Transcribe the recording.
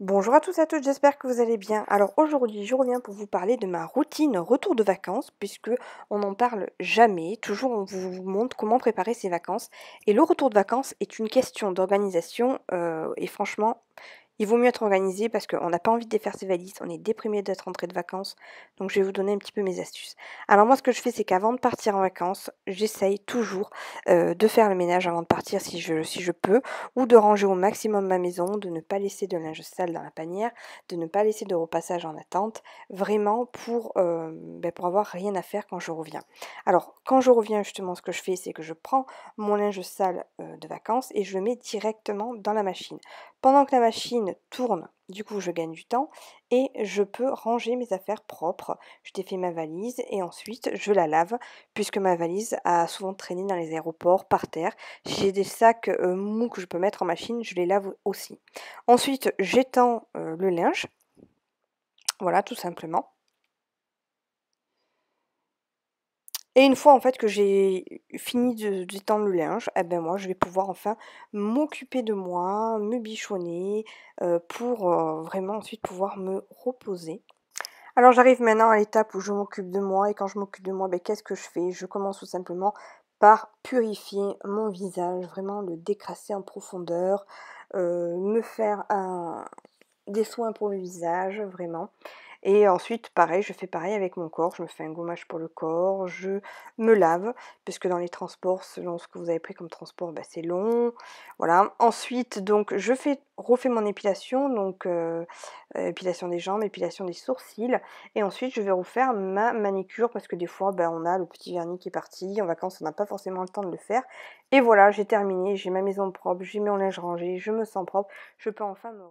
Bonjour à tous et à toutes, j'espère que vous allez bien. Alors aujourd'hui, je reviens pour vous parler de ma routine retour de vacances, puisque on n'en parle jamais. Toujours, on vous montre comment préparer ses vacances. Et le retour de vacances est une question d'organisation, euh, et franchement, il vaut mieux être organisé parce qu'on n'a pas envie de défaire ses valises, on est déprimé d'être rentré de vacances. Donc je vais vous donner un petit peu mes astuces. Alors moi ce que je fais c'est qu'avant de partir en vacances, j'essaye toujours euh, de faire le ménage avant de partir si je, si je peux, ou de ranger au maximum ma maison, de ne pas laisser de linge sale dans la panière, de ne pas laisser de repassage en attente, vraiment pour, euh, ben, pour avoir rien à faire quand je reviens. Alors quand je reviens justement ce que je fais c'est que je prends mon linge sale euh, de vacances et je le mets directement dans la machine. Pendant que la machine tourne. Du coup, je gagne du temps et je peux ranger mes affaires propres. Je défais ma valise et ensuite je la lave puisque ma valise a souvent traîné dans les aéroports, par terre. j'ai des sacs euh, mous que je peux mettre en machine, je les lave aussi. Ensuite, j'étends euh, le linge. Voilà, tout simplement. Et une fois en fait que j'ai fini d'étendre le linge, eh ben moi je vais pouvoir enfin m'occuper de moi, me bichonner euh, pour euh, vraiment ensuite pouvoir me reposer. Alors j'arrive maintenant à l'étape où je m'occupe de moi et quand je m'occupe de moi, ben, qu'est-ce que je fais Je commence tout simplement par purifier mon visage, vraiment le décrasser en profondeur, euh, me faire des soins pour le visage, vraiment. Et ensuite, pareil, je fais pareil avec mon corps. Je me fais un gommage pour le corps, je me lave, puisque dans les transports, selon ce que vous avez pris comme transport, bah, c'est long. Voilà. Ensuite, donc, je fais, refais mon épilation, donc euh, euh, épilation des jambes, épilation des sourcils. Et ensuite, je vais refaire ma manicure, parce que des fois, bah, on a le petit vernis qui est parti. En vacances, on n'a pas forcément le temps de le faire. Et voilà, j'ai terminé. J'ai ma maison propre, j'ai mon linge rangé, je me sens propre. Je peux enfin me...